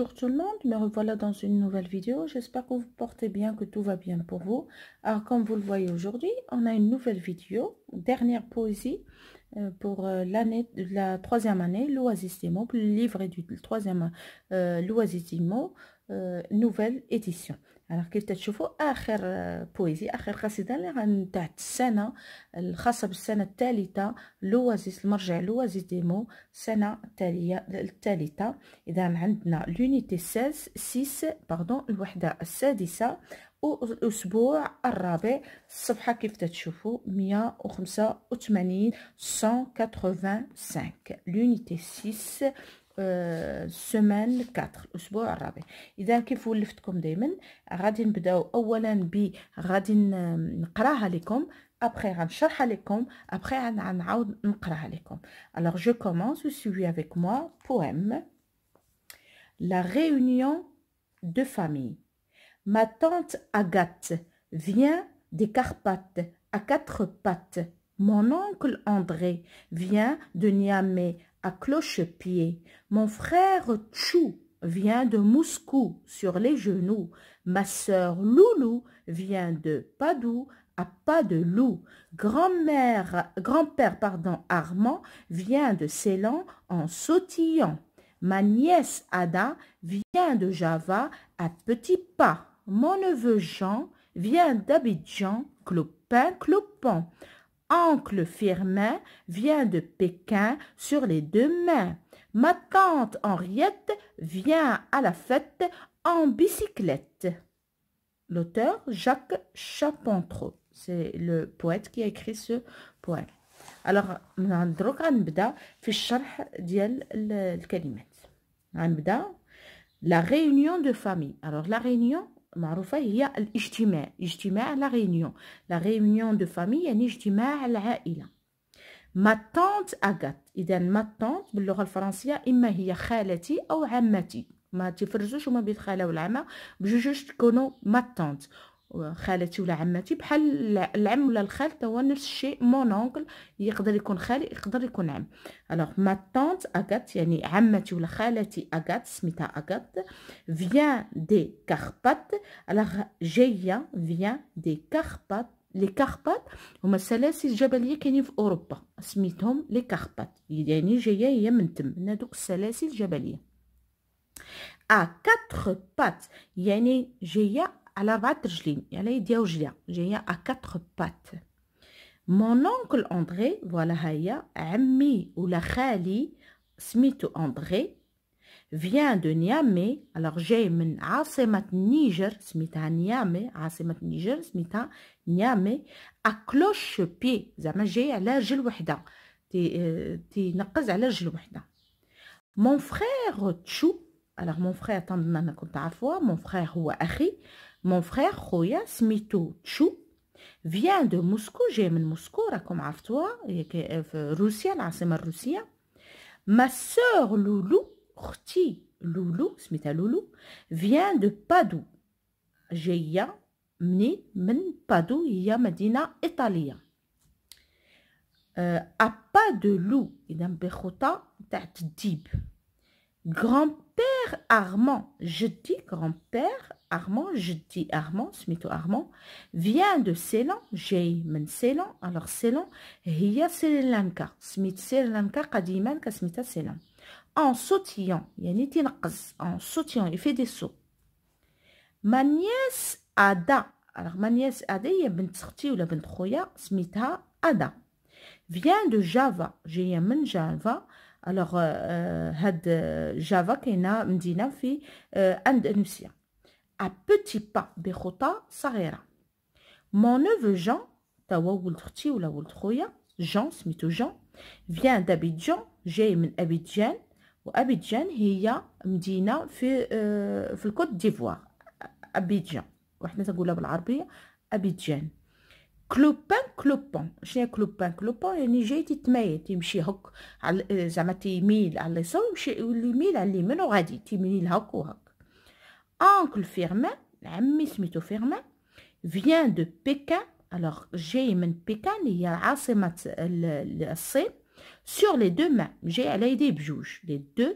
Bonjour tout le monde, me revoilà dans une nouvelle vidéo. J'espère que vous portez bien, que tout va bien pour vous. Alors comme vous le voyez aujourd'hui, on a une nouvelle vidéo, dernière poésie euh, pour euh, l'année de la troisième année, l'Oasis des mots, le livre du troisième, euh, l'Oasis des euh, nouvelle édition. راه كيف تتشوفوا اخر بويزي آه, اخر قصيده اللي تاع السنه الخاصه بالسنه الثالثه لوازيس المرجع لوازيس ديمو السنه التاليه الثالثه اذا عندنا لونيتي 16 6 باردون الوحده السادسه والاسبوع الرابع الصفحه كيف تتشوفوا 185 185 لونيتي 6 semaine 4, le semaine 4. Et ben comme je vous l'ai dit toujours, radin va commencer d'abord par on va vous le après on va vous l'expliquer, après on va le relire. Alors je commence, suivi avec moi poème La réunion de famille. Ma tante Agathe vient des Carpates à quatre pattes. Mon oncle André vient de Nyamé à cloche-pied. Mon frère Chou vient de Moscou sur les genoux. Ma sœur Loulou vient de Padoue à pas de loup. Grand-mère, grand-père, pardon, Armand vient de Ceylan en sautillant. Ma nièce Ada vient de Java à petits pas. Mon neveu Jean vient d'Abidjan, clopin, clopin. Oncle Firmin vient de Pékin sur les deux mains. Ma tante Henriette vient à la fête en bicyclette. L'auteur Jacques Chapontreau. C'est le poète qui a écrit ce poème. Alors, commencer la réunion de famille. Alors la réunion معروفة هي الاجتماع اجتماع لا ريونيون لا ريونيون دو فامي يعني اجتماع العائلة ما طونت أغات إذا ما طونت باللغة الفرنسية إما هي خالتي أو عمتي ما تفرجوش هما بين خالة والعمة بجوج تكونوا ما طونت خالتي ولا عماتي بحال العم ولا الخال تا هو نفس الشيء مون اونكل يقدر يكون خالي يقدر يكون عم الوغ ما طونت اغات يعني عمتي ولا خالتي اغات سميتها اغات فيان دي كاربات الوغ جايه فيان دي كاربات لي كاربات هما السلاسل الجبليه كاينين في اوروبا سميتهم لي كاربات يعني جايه هي من تم من هذوك السلاسل الجبليه ا كاتر بات يعني جايه على بعض رجلين على يديا وجليا جاية أ كاتر بات مون أونكل أندري فوالا هيا عمي ولا خالي سميتو أندري فيان دو نيامي الوغ جاي من عاصمة النيجر سميتها نيامي عاصمة النيجر سميتها نيامي أكلوش بي زعما جاي على رجل وحدة تي تينقز على رجل وحدة مون فخيغ تشو الوغ مون فخيغ تنظن أنكم تعرفوها مون فخيغ هو أخي Mon frère Khoya smitou Chou vient de Moscou. J'ai mis Moscou, comme Aftoa, Russie, la Russie. Ma soeur Loulou, Khti Loulou, Smita Loulou, vient de Padoue. J'ai mené Men Padoue, il y a Medina Italien. Euh, a pas de loup, il y a un Grand-père Armand, je dis grand-père Armand, je dis Armand, Smith Armand, vient de Ceylan, j'ai de Ceylan, alors Ceylan هي Sri Lanka, سميت Sri Lanka قديما كسميتها Ceylan. En sautillant, يعني تنقص, en sautillant, il fait des sauts. Ma nièce Ada, alors ma nièce Ada هي بنت ou la بنت خويا سميتها Ada. Vient de Java, j'ai mon Java. الوغ هاد جافا كاينه مدينه في اندونيسيا ا بوتي با بخطى صغيره مون نوفو جون تا هو ولد ختي ولا ولد خويا جون سميتو جون فيان دابيجان جاي من و أبيدجان هي مدينه في في الكوت ديفوار ابيدجان وحنا تنقولها بالعربيه ابيدجان كلوبان كلوبون شنو كلوبان كلوبون يعني جاي تتميت يمشي هك على آه، زعما تيميل على اليسار ويمشي يميل على اليمين وغادي تيميل هك وهك انكل فيرمان عمي سميتو فيرمان فيان دو بيكان الوغ جاي من بيكان هي عاصمة الصين سور لي دو مان جاي على يديه بجوج لي دو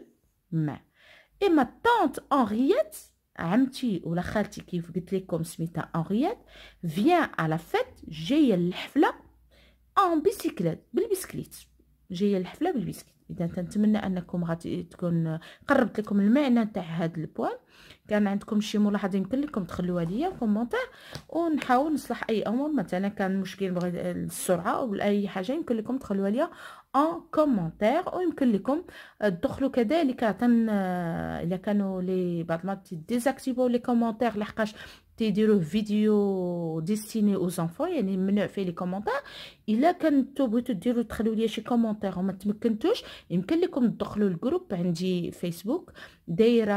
مان اما طونت انرييت عمتي ولا خالتي كيف قلت لكم سميتها اوريات فيان على فيت جايه للحفله اون بيسيكليت بالبيسكليت جايه للحفله بالبيسكليت اذا تنتمنى انكم غادي تكون قربت لكم المعنى تاع هاد البوان كان عندكم شي ملاحظه يمكن لكم تخلوها ليا كومونتير ونحاول نصلح اي امور مثلا كان مشكل بغي السرعه او اي حاجه يمكن لكم تخلوها ليا ان كومونتير ويمكن لكم تدخلوا كذلك تن الا كانوا لي بعض المرات ديزاكتيفو لي كومونتير لحقاش تيديروه فيديو ديستيني او زانفون يعني ممنوع فيه لي كومونتير الا كنتو بغيتو ديروا تخليو ليا شي كومونتير وما تمكنتوش يمكن لكم تدخلوا الجروب عندي فيسبوك دايره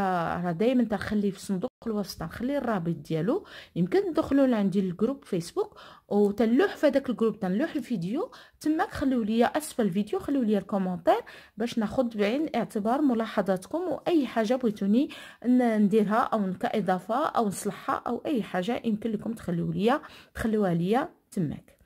راه دائما تخلي في صندوق الوسطى نخلي الرابط ديالو يمكن تدخلوا لعندي الجروب فيسبوك وتلوح في هذاك الجروب تنلوح الفيديو تماك خليو ليا اسفل الفيديو خليو ليا الكومونتير باش ناخذ بعين الاعتبار ملاحظاتكم واي حاجه بغيتوني نديرها او كاضافه او نصلحها او اي حاجه يمكن لكم تخليو ليا تخليوها ليا تماك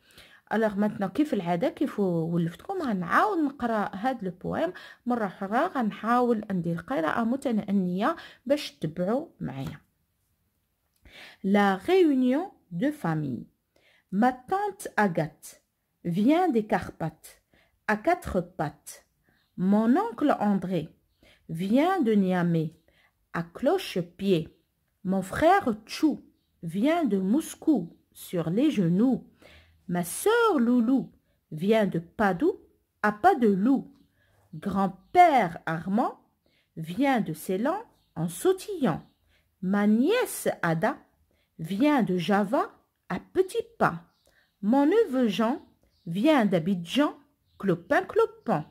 Alors maintenant, comme d'habitude, comme je vous l'ai dit, nous allons essayer de lire ce poème. Une fois, nous allons essayer de lire les mots de Nia pour que vous puissiez les suivre avec nous. La réunion de famille Ma tante Agathe vient des Carpathes, à quatre pattes. Mon oncle André vient de Niamey, à cloche-pied. Mon frère Tchou vient de Moscou, sur les genoux. Ma sœur Loulou vient de Padoue à pas de loup. Grand-père Armand vient de Ceylan en sautillant. Ma nièce Ada vient de Java à petits pas. Mon neveu Jean vient d'Abidjan, clopin clopin.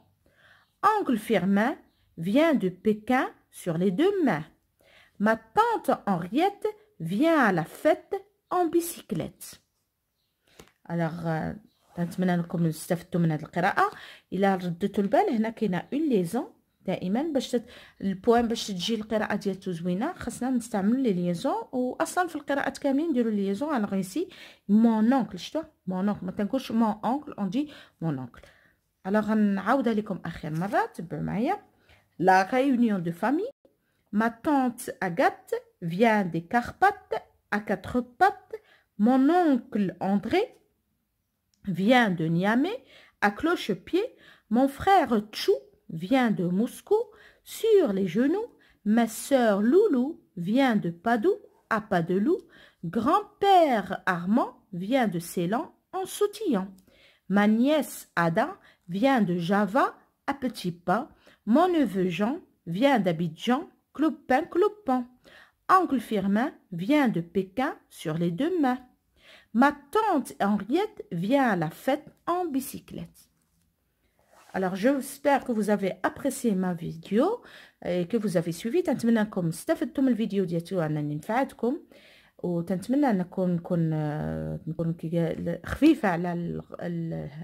Oncle Firmin vient de Pékin sur les deux mains. Ma tante Henriette vient à la fête en bicyclette. الوغ euh, نتمنى انكم استفدتوا من هذه القراءه الا ردتوا البال هنا كاينه اون ليزون دائما باش تت... البوان باش تجي القراءه ديالتو زوينه خاصنا نستعملوا لي ليزون واصلا في القراءات كاملين نديروا ليزون الوغ غيسي مون اونكل شتو مون اونكل ما تنقولش مون اونكل اون دي مون اونكل الوغ غنعاودها لكم اخر مره تبعوا معايا لا ريونيون دو فامي ما tante اغات فيان دي Carpates ا كاتر pattes. مون اونكل اندري vient de Niamey, à cloche-pied, mon frère chou vient de Moscou, sur les genoux, ma sœur Loulou vient de Padoue, à pas de loup, grand-père Armand vient de Ceylan en sautillant. Ma nièce Ada vient de Java à petits pas, mon neveu Jean vient d'Abidjan, clopin clopin. Oncle Firmin vient de Pékin sur les deux mains. Ma tante Henriette vient à la fête en bicyclette. Alors, j'espère que vous avez apprécié ma vidéo et que vous avez suivi. تنتمنى انكم استفدتم الفيديو ديالتي وانني نفعتكم وتنتمنى نكون نكون نكون خفيفه على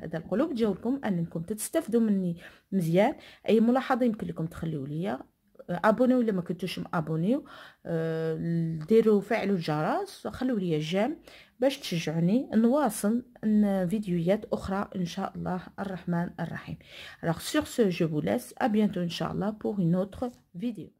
هذا القلوب ديالكم انكم تستافدوا مني مزيان اي ملاحظه يمكن لكم تخليو ليا ابونيو الا ما كنتوش مابونيو آه، ديروا فعلوا الجرس خلوا لي جيم باش تشجعوني نواصل ان فيديوهات اخرى ان شاء الله الرحمن الرحيم alors sur ce je vous laisse à bientôt ان شاء الله pour une autre vidéo